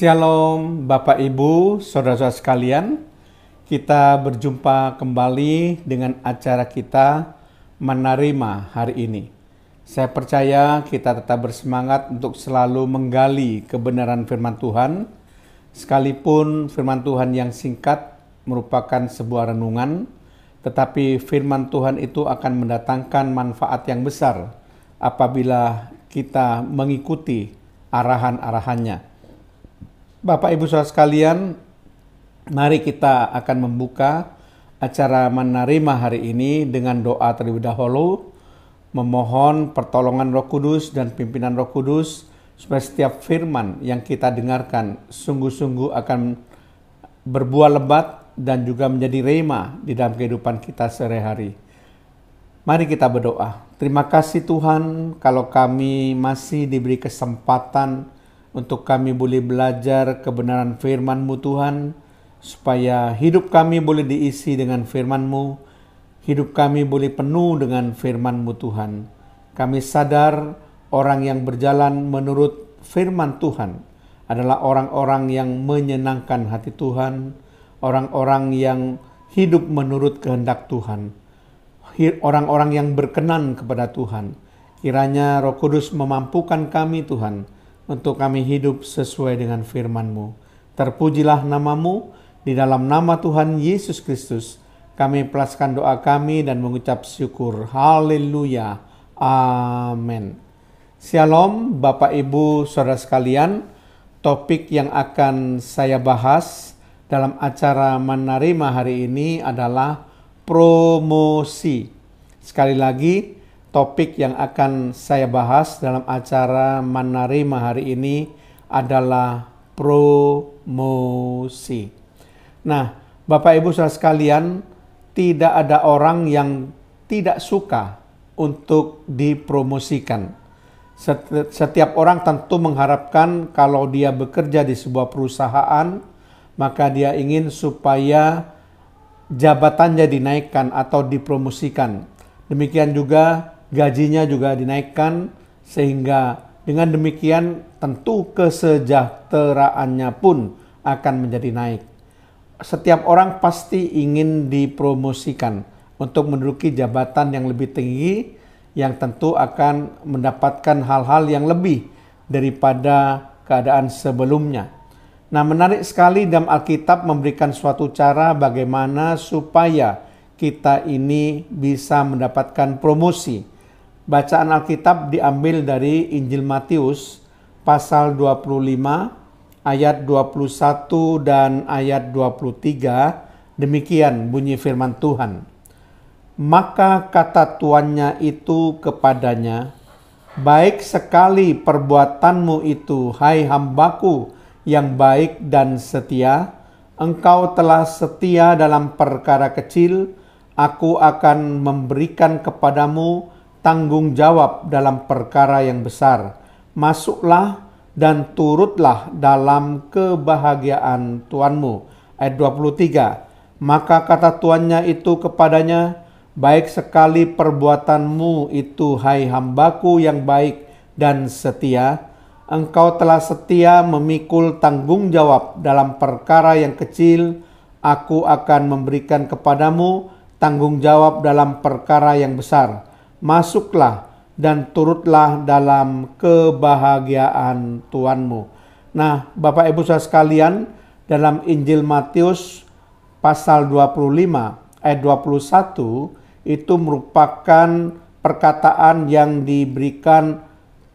Shalom Bapak Ibu, Saudara-saudara sekalian. Kita berjumpa kembali dengan acara kita Menerima hari ini. Saya percaya kita tetap bersemangat untuk selalu menggali kebenaran firman Tuhan. Sekalipun firman Tuhan yang singkat merupakan sebuah renungan, tetapi firman Tuhan itu akan mendatangkan manfaat yang besar apabila kita mengikuti arahan-arahannya Bapak Ibu Saudara sekalian, mari kita akan membuka acara menerima hari ini dengan doa terlebih dahulu, memohon pertolongan Roh Kudus dan pimpinan Roh Kudus supaya setiap firman yang kita dengarkan sungguh-sungguh akan berbuah lebat dan juga menjadi rema di dalam kehidupan kita sehari-hari. Mari kita berdoa. Terima kasih Tuhan kalau kami masih diberi kesempatan untuk kami boleh belajar kebenaran firman-Mu Tuhan, supaya hidup kami boleh diisi dengan firman-Mu, hidup kami boleh penuh dengan firman-Mu Tuhan. Kami sadar orang yang berjalan menurut firman Tuhan adalah orang-orang yang menyenangkan hati Tuhan, orang-orang yang hidup menurut kehendak Tuhan, orang-orang yang berkenan kepada Tuhan. Kiranya Roh Kudus memampukan kami Tuhan, untuk kami hidup sesuai dengan firman-Mu. Terpujilah namamu, di dalam nama Tuhan Yesus Kristus, kami pelaskan doa kami dan mengucap syukur. Haleluya. Amin. Shalom Bapak Ibu Saudara sekalian. Topik yang akan saya bahas dalam acara menerima hari ini adalah promosi. Sekali lagi, topik yang akan saya bahas dalam acara Manarima hari ini adalah promosi. Nah, Bapak Ibu Saudara sekalian, tidak ada orang yang tidak suka untuk dipromosikan. Setiap orang tentu mengharapkan kalau dia bekerja di sebuah perusahaan, maka dia ingin supaya jabatannya dinaikkan atau dipromosikan. Demikian juga gajinya juga dinaikkan sehingga dengan demikian tentu kesejahteraannya pun akan menjadi naik. Setiap orang pasti ingin dipromosikan untuk menduduki jabatan yang lebih tinggi yang tentu akan mendapatkan hal-hal yang lebih daripada keadaan sebelumnya. Nah, menarik sekali dalam Alkitab memberikan suatu cara bagaimana supaya kita ini bisa mendapatkan promosi. Bacaan Alkitab diambil dari Injil Matius pasal 25 ayat 21 dan ayat 23. Demikian bunyi firman Tuhan. Maka kata tuannya itu kepadanya, Baik sekali perbuatanmu itu, hai hambaku yang baik dan setia. Engkau telah setia dalam perkara kecil, aku akan memberikan kepadamu tanggung jawab dalam perkara yang besar. Masuklah dan turutlah dalam kebahagiaan Tuhanmu. Ayat 23. Maka kata tuannya itu kepadanya, baik sekali perbuatanmu itu hai hambaku yang baik dan setia. Engkau telah setia memikul tanggung jawab dalam perkara yang kecil, aku akan memberikan kepadamu tanggung jawab dalam perkara yang besar.' masuklah dan turutlah dalam kebahagiaan Tuhanmu. Nah, Bapak Ibu saudara sekalian, dalam Injil Matius pasal 25 ayat 21 itu merupakan perkataan yang diberikan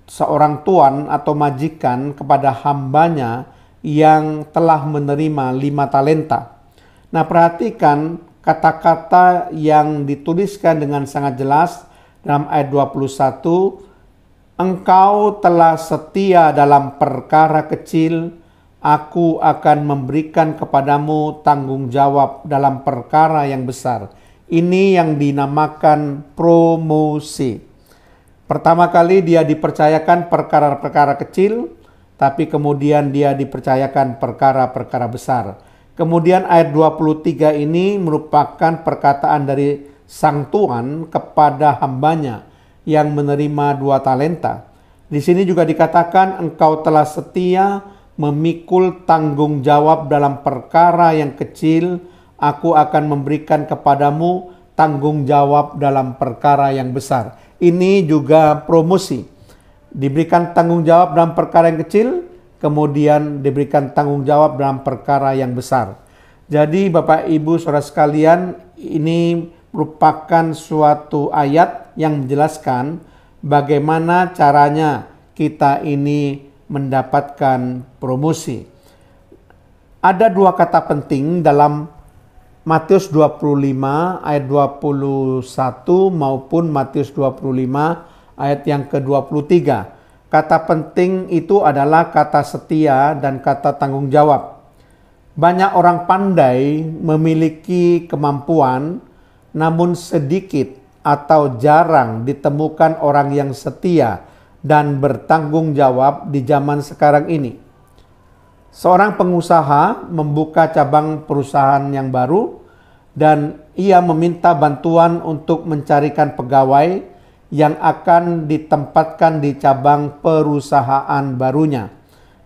seorang tuan atau majikan kepada hambanya yang telah menerima lima talenta. Nah perhatikan kata-kata yang dituliskan dengan sangat jelas 6 ayat 21, Engkau telah setia dalam perkara kecil, aku akan memberikan kepadamu tanggung jawab dalam perkara yang besar. Ini yang dinamakan promosi. Pertama kali dia dipercayakan perkara-perkara kecil, tapi kemudian dia dipercayakan perkara-perkara besar. Kemudian ayat 23 ini merupakan perkataan dari sang Tuhan kepada hambanya yang menerima dua talenta. Di sini juga dikatakan engkau telah setia memikul tanggung jawab dalam perkara yang kecil, aku akan memberikan kepadamu tanggung jawab dalam perkara yang besar. Ini juga promosi. Diberikan tanggung jawab dalam perkara yang kecil, kemudian diberikan tanggung jawab dalam perkara yang besar. Jadi Bapak Ibu Saudara sekalian, ini merupakan suatu ayat yang menjelaskan bagaimana caranya kita ini mendapatkan promosi. Ada dua kata penting dalam Matius 25 ayat 21 maupun Matius 25 ayat yang ke-23. Kata penting itu adalah kata setia dan kata tanggung jawab. Banyak orang pandai memiliki kemampuan namun sedikit atau jarang ditemukan orang yang setia dan bertanggung jawab di zaman sekarang ini. Seorang pengusaha membuka cabang perusahaan yang baru dan ia meminta bantuan untuk mencarikan pegawai yang akan ditempatkan di cabang perusahaan barunya.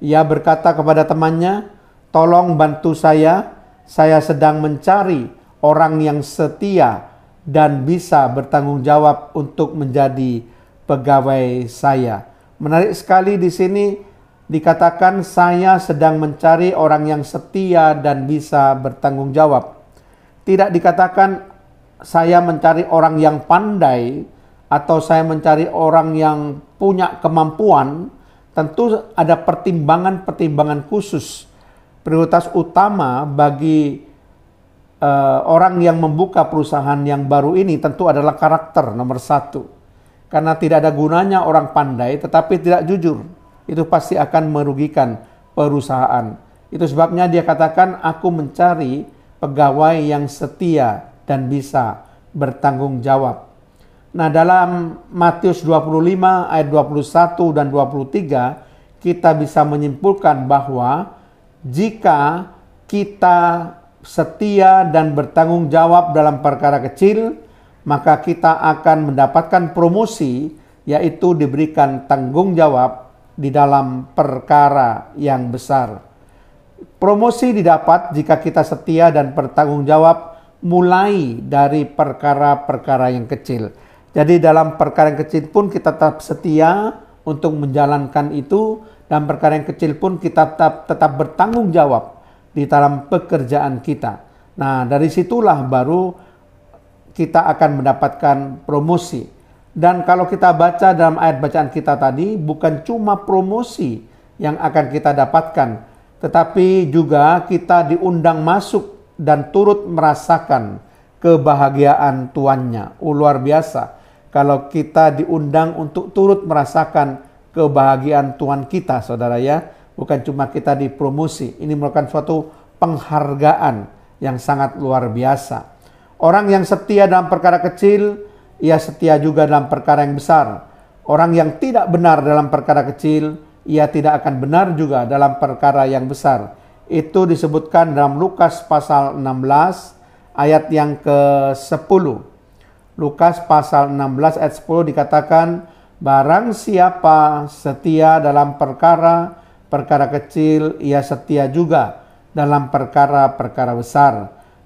Ia berkata kepada temannya, "Tolong bantu saya, saya sedang mencari orang yang setia dan bisa bertanggung jawab untuk menjadi pegawai saya. Menarik sekali di sini dikatakan saya sedang mencari orang yang setia dan bisa bertanggung jawab. Tidak dikatakan saya mencari orang yang pandai atau saya mencari orang yang punya kemampuan, tentu ada pertimbangan-pertimbangan khusus. Prioritas utama bagi uh, orang yang membuka perusahaan yang baru ini tentu adalah karakter nomor satu. Karena tidak ada gunanya orang pandai tetapi tidak jujur. Itu pasti akan merugikan perusahaan. Itu sebabnya dia katakan, aku mencari pegawai yang setia dan bisa bertanggung jawab. Nah dalam Matius 25 ayat 21 dan 23 kita bisa menyimpulkan bahwa jika kita setia dan bertanggung jawab dalam perkara kecil, maka kita akan mendapatkan promosi, yaitu diberikan tanggung jawab di dalam perkara yang besar. Promosi didapat jika kita setia dan bertanggung jawab mulai dari perkara-perkara yang kecil. Jadi dalam perkara yang kecil pun kita tetap setia untuk menjalankan itu dan perkara yang kecil pun kita tetap, tetap bertanggung jawab di dalam pekerjaan kita. Nah, dari situlah baru kita akan mendapatkan promosi. Dan kalau kita baca dalam ayat bacaan kita tadi, bukan cuma promosi yang akan kita dapatkan, tetapi juga kita diundang masuk dan turut merasakan kebahagiaan tuannya. Oh, luar biasa kalau kita diundang untuk turut merasakan kebahagiaan Tuhan kita, saudara ya bukan cuma kita dipromosi, ini merupakan suatu penghargaan yang sangat luar biasa. Orang yang setia dalam perkara kecil, ia setia juga dalam perkara yang besar. Orang yang tidak benar dalam perkara kecil, ia tidak akan benar juga dalam perkara yang besar. Itu disebutkan dalam Lukas pasal 16 ayat yang ke-10. Lukas pasal 16 ayat 10 dikatakan, Barang siapa setia dalam perkara perkara kecil ia setia juga dalam perkara-perkara besar.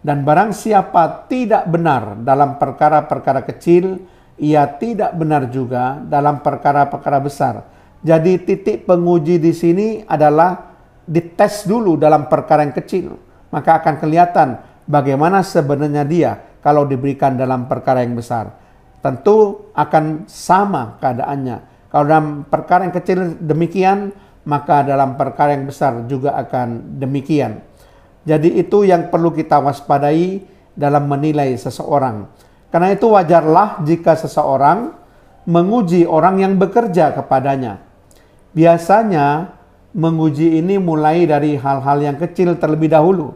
Dan barang siapa tidak benar dalam perkara-perkara kecil, ia tidak benar juga dalam perkara-perkara besar. Jadi titik penguji di sini adalah dites dulu dalam perkara yang kecil. Maka akan kelihatan bagaimana sebenarnya dia kalau diberikan dalam perkara yang besar. Tentu akan sama keadaannya. Kalau dalam perkara yang kecil demikian, maka dalam perkara yang besar juga akan demikian. Jadi itu yang perlu kita waspadai dalam menilai seseorang. Karena itu wajarlah jika seseorang menguji orang yang bekerja kepadanya. Biasanya menguji ini mulai dari hal-hal yang kecil terlebih dahulu.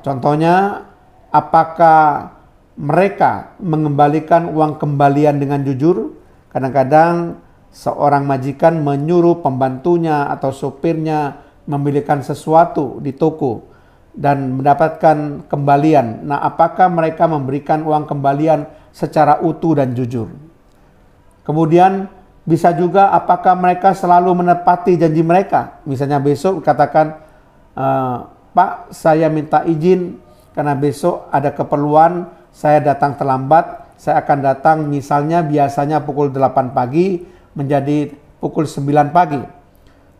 Contohnya, apakah mereka mengembalikan uang kembalian dengan jujur? Kadang-kadang seorang majikan menyuruh pembantunya atau sopirnya membelikan sesuatu di toko dan mendapatkan kembalian. Nah, apakah mereka memberikan uang kembalian secara utuh dan jujur? Kemudian bisa juga apakah mereka selalu menepati janji mereka? Misalnya besok katakan e, Pak, saya minta izin karena besok ada keperluan, saya datang terlambat, saya akan datang misalnya biasanya pukul 8 pagi, menjadi pukul 9 pagi.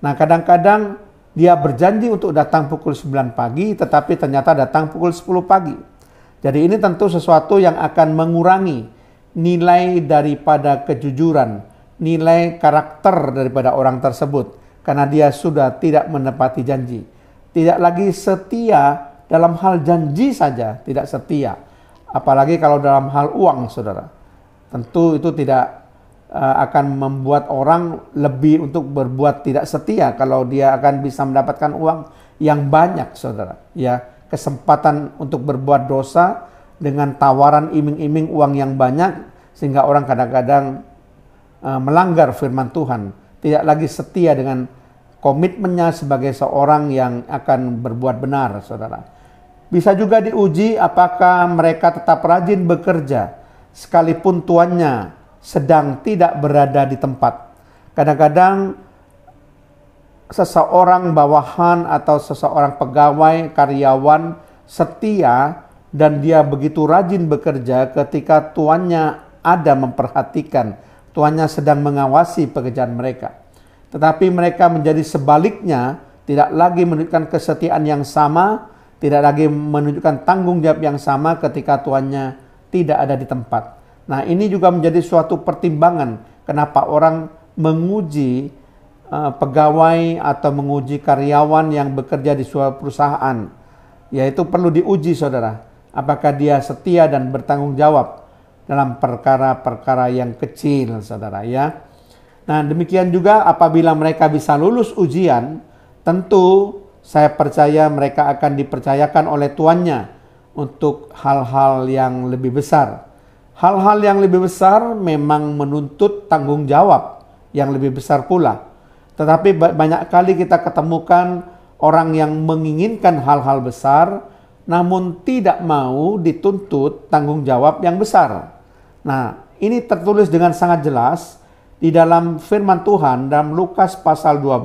Nah, kadang-kadang dia berjanji untuk datang pukul 9 pagi tetapi ternyata datang pukul 10 pagi. Jadi ini tentu sesuatu yang akan mengurangi nilai daripada kejujuran, nilai karakter daripada orang tersebut karena dia sudah tidak menepati janji. Tidak lagi setia dalam hal janji saja, tidak setia. Apalagi kalau dalam hal uang, Saudara. Tentu itu tidak Eh, akan membuat orang lebih untuk berbuat tidak setia kalau dia akan bisa mendapatkan uang yang banyak saudara ya kesempatan untuk berbuat dosa dengan tawaran iming-iming uang yang banyak sehingga orang kadang-kadang eh, melanggar firman Tuhan tidak lagi setia dengan komitmennya sebagai seorang yang akan berbuat benar saudara bisa juga diuji apakah mereka tetap rajin bekerja sekalipun tuannya sedang tidak berada di tempat. Kadang-kadang seseorang bawahan atau seseorang pegawai, karyawan setia dan dia begitu rajin bekerja ketika tuannya ada memperhatikan, tuannya sedang mengawasi pekerjaan mereka. Tetapi mereka menjadi sebaliknya, tidak lagi menunjukkan kesetiaan yang sama, tidak lagi menunjukkan tanggung jawab yang sama ketika tuannya tidak ada di tempat. Nah, ini juga menjadi suatu pertimbangan kenapa orang menguji uh, pegawai atau menguji karyawan yang bekerja di suatu perusahaan. Yaitu perlu diuji, saudara. Apakah dia setia dan bertanggung jawab dalam perkara-perkara yang kecil, saudara ya. Nah, demikian juga apabila mereka bisa lulus ujian, tentu saya percaya mereka akan dipercayakan oleh tuannya untuk hal-hal yang lebih besar Hal-hal yang lebih besar memang menuntut tanggung jawab yang lebih besar pula. Tetapi banyak kali kita ketemukan orang yang menginginkan hal-hal besar namun tidak mau dituntut tanggung jawab yang besar. Nah, ini tertulis dengan sangat jelas di dalam firman Tuhan dalam Lukas pasal 12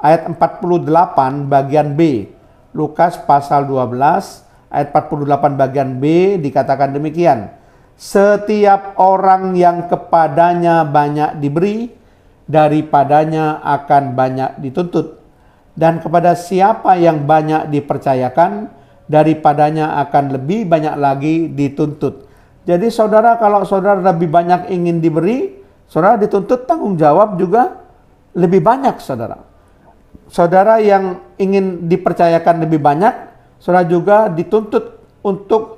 ayat 48 bagian B. Lukas pasal 12 ayat 48 bagian B dikatakan demikian setiap orang yang kepadanya banyak diberi, daripadanya akan banyak dituntut. Dan kepada siapa yang banyak dipercayakan, daripadanya akan lebih banyak lagi dituntut. Jadi saudara kalau saudara lebih banyak ingin diberi, saudara dituntut tanggung jawab juga lebih banyak saudara. Saudara yang ingin dipercayakan lebih banyak, saudara juga dituntut untuk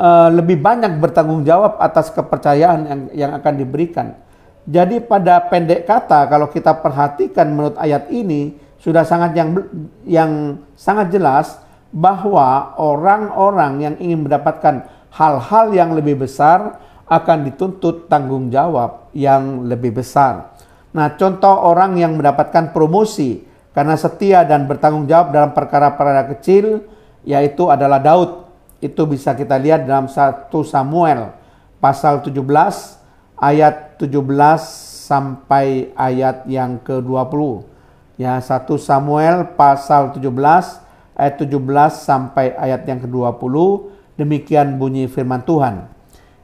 Eh, lebih banyak bertanggung jawab atas kepercayaan yang, yang akan diberikan. Jadi pada pendek kata kalau kita perhatikan menurut ayat ini sudah sangat yang yang sangat jelas bahwa orang-orang yang ingin mendapatkan hal-hal yang lebih besar akan dituntut tanggung jawab yang lebih besar. Nah, contoh orang yang mendapatkan promosi karena setia dan bertanggung jawab dalam perkara-perkara kecil yaitu adalah Daud itu bisa kita lihat dalam 1 Samuel pasal 17 ayat 17 sampai ayat yang ke-20. Ya, 1 Samuel pasal 17 ayat 17 sampai ayat yang ke-20. Demikian bunyi firman Tuhan.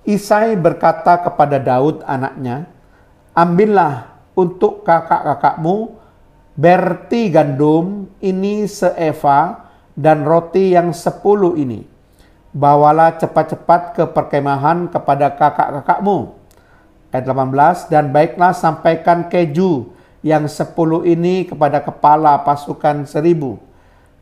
Isai berkata kepada Daud anaknya, "Ambillah untuk kakak-kakakmu berti gandum ini seeva dan roti yang sepuluh ini." bawalah cepat-cepat ke perkemahan kepada kakak-kakakmu. Ayat 18, dan baiklah sampaikan keju yang sepuluh ini kepada kepala pasukan seribu.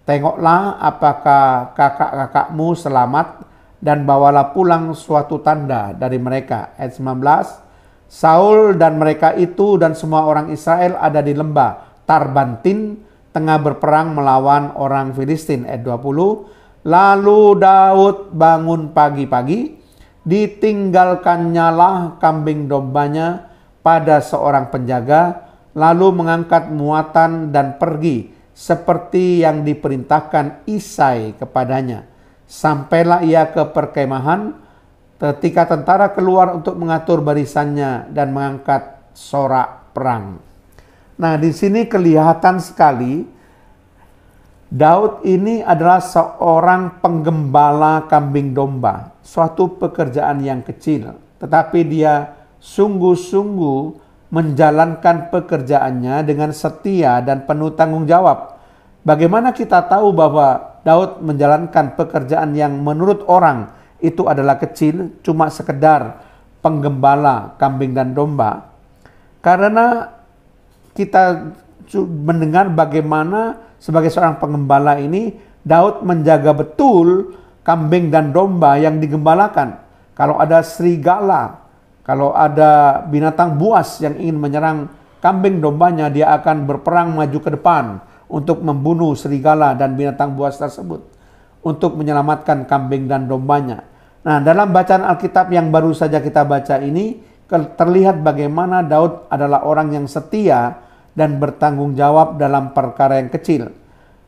Tengoklah apakah kakak-kakakmu selamat dan bawalah pulang suatu tanda dari mereka. Ayat 19, Saul dan mereka itu dan semua orang Israel ada di lembah Tarbantin tengah berperang melawan orang Filistin. Ayat 20, Lalu Daud bangun pagi-pagi, ditinggalkannya lah kambing dombanya pada seorang penjaga, lalu mengangkat muatan dan pergi seperti yang diperintahkan Isai kepadanya. Sampailah ia ke perkemahan ketika tentara keluar untuk mengatur barisannya dan mengangkat sorak perang. Nah, di sini kelihatan sekali Daud ini adalah seorang penggembala kambing domba, suatu pekerjaan yang kecil, tetapi dia sungguh-sungguh menjalankan pekerjaannya dengan setia dan penuh tanggung jawab. Bagaimana kita tahu bahwa Daud menjalankan pekerjaan yang menurut orang itu adalah kecil, cuma sekedar penggembala kambing dan domba? Karena kita mendengar bagaimana sebagai seorang pengembala ini Daud menjaga betul kambing dan domba yang digembalakan. Kalau ada serigala, kalau ada binatang buas yang ingin menyerang kambing dombanya, dia akan berperang maju ke depan untuk membunuh serigala dan binatang buas tersebut untuk menyelamatkan kambing dan dombanya. Nah, dalam bacaan Alkitab yang baru saja kita baca ini terlihat bagaimana Daud adalah orang yang setia dan bertanggung jawab dalam perkara yang kecil.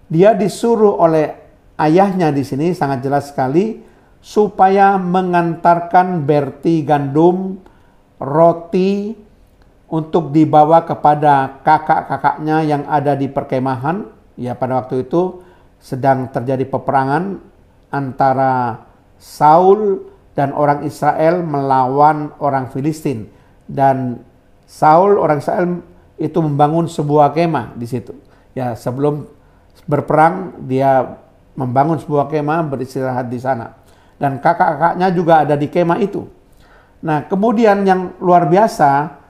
Dia disuruh oleh ayahnya di sini sangat jelas sekali supaya mengantarkan berti gandum, roti untuk dibawa kepada kakak-kakaknya yang ada di perkemahan. Ya pada waktu itu sedang terjadi peperangan antara Saul dan orang Israel melawan orang Filistin dan Saul orang Israel itu membangun sebuah kemah di situ. Ya, sebelum berperang dia membangun sebuah kemah beristirahat di sana. Dan kakak-kakaknya juga ada di kemah itu. Nah, kemudian yang luar biasa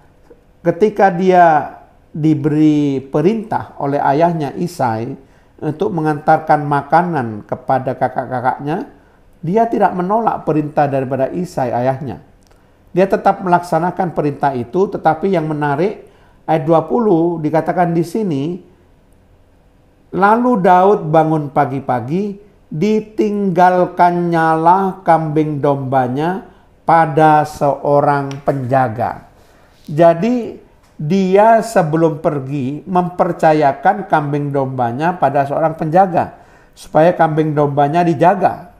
ketika dia diberi perintah oleh ayahnya Isai untuk mengantarkan makanan kepada kakak-kakaknya, dia tidak menolak perintah daripada Isai ayahnya. Dia tetap melaksanakan perintah itu, tetapi yang menarik ayat 20 dikatakan di sini lalu Daud bangun pagi-pagi ditinggalkan lah kambing dombanya pada seorang penjaga. Jadi dia sebelum pergi mempercayakan kambing dombanya pada seorang penjaga supaya kambing dombanya dijaga.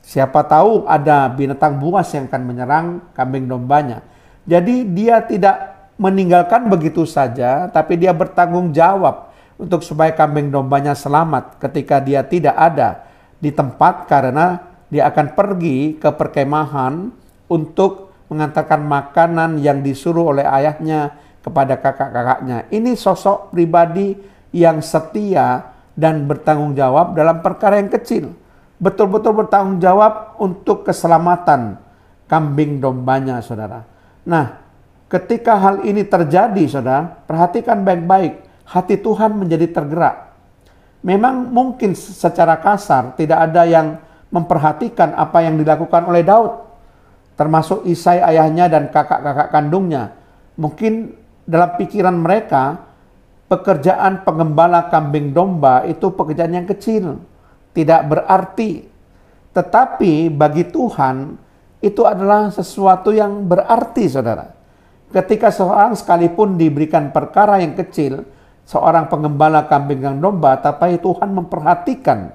Siapa tahu ada binatang buas yang akan menyerang kambing dombanya. Jadi dia tidak meninggalkan begitu saja, tapi dia bertanggung jawab untuk supaya kambing dombanya selamat ketika dia tidak ada di tempat karena dia akan pergi ke perkemahan untuk mengantarkan makanan yang disuruh oleh ayahnya kepada kakak-kakaknya. Ini sosok pribadi yang setia dan bertanggung jawab dalam perkara yang kecil. Betul-betul bertanggung jawab untuk keselamatan kambing dombanya, saudara. Nah, Ketika hal ini terjadi, saudara, perhatikan baik-baik. Hati Tuhan menjadi tergerak. Memang mungkin secara kasar tidak ada yang memperhatikan apa yang dilakukan oleh Daud. Termasuk Isai ayahnya dan kakak-kakak kandungnya. Mungkin dalam pikiran mereka, pekerjaan pengembala kambing domba itu pekerjaan yang kecil. Tidak berarti. Tetapi bagi Tuhan, itu adalah sesuatu yang berarti, saudara Ketika seorang sekalipun diberikan perkara yang kecil, seorang pengembala kambing dan domba, tapi Tuhan memperhatikan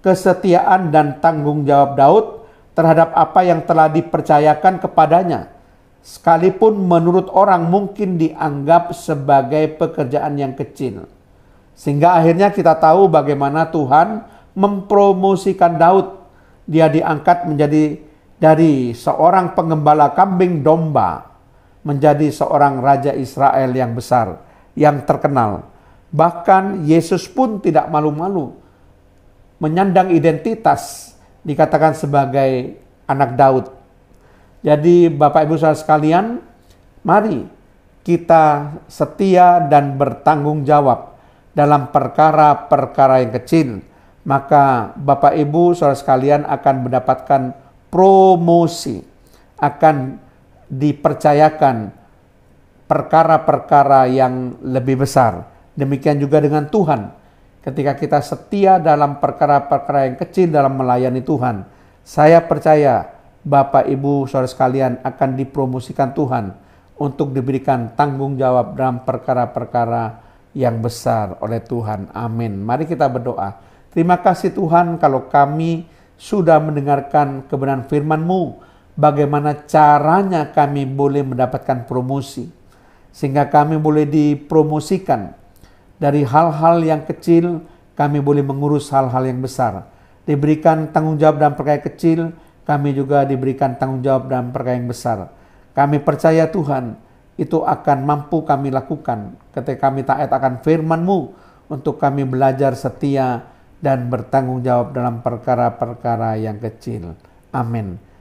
kesetiaan dan tanggung jawab Daud terhadap apa yang telah dipercayakan kepadanya. Sekalipun menurut orang mungkin dianggap sebagai pekerjaan yang kecil. Sehingga akhirnya kita tahu bagaimana Tuhan mempromosikan Daud. Dia diangkat menjadi dari seorang pengembala kambing domba menjadi seorang raja Israel yang besar, yang terkenal. Bahkan Yesus pun tidak malu-malu menyandang identitas dikatakan sebagai anak Daud. Jadi Bapak Ibu Saudara sekalian, mari kita setia dan bertanggung jawab dalam perkara-perkara yang kecil, maka Bapak Ibu Saudara sekalian akan mendapatkan promosi, akan dipercayakan perkara-perkara yang lebih besar. Demikian juga dengan Tuhan. Ketika kita setia dalam perkara-perkara yang kecil dalam melayani Tuhan, saya percaya Bapak, Ibu, saudara sekalian akan dipromosikan Tuhan untuk diberikan tanggung jawab dalam perkara-perkara yang besar oleh Tuhan. Amin. Mari kita berdoa. Terima kasih Tuhan kalau kami sudah mendengarkan kebenaran firman-Mu bagaimana caranya kami boleh mendapatkan promosi, sehingga kami boleh dipromosikan dari hal-hal yang kecil, kami boleh mengurus hal-hal yang besar. Diberikan tanggung jawab dan perkara kecil, kami juga diberikan tanggung jawab dan perkara yang besar. Kami percaya Tuhan, itu akan mampu kami lakukan ketika kami taat akan firman-Mu untuk kami belajar setia dan bertanggung jawab dalam perkara-perkara yang kecil. Amin.